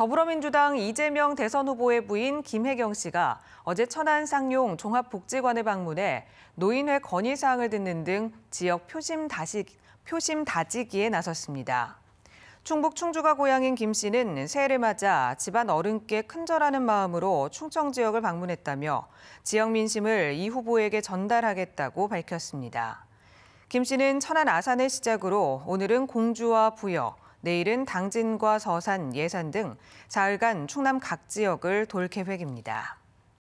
더불어민주당 이재명 대선 후보의 부인 김혜경 씨가 어제 천안 상용 종합복지관을 방문해 노인회 건의사항을 듣는 등 지역 표심, 다시, 표심 다지기에 나섰습니다. 충북 충주가 고향인 김 씨는 새해를 맞아 집안 어른께 큰절하는 마음으로 충청 지역을 방문했다며 지역 민심을 이 후보에게 전달하겠다고 밝혔습니다. 김 씨는 천안 아산을 시작으로 오늘은 공주와 부여, 내일은 당진과 서산, 예산 등 사흘간 충남 각 지역을 돌 계획입니다.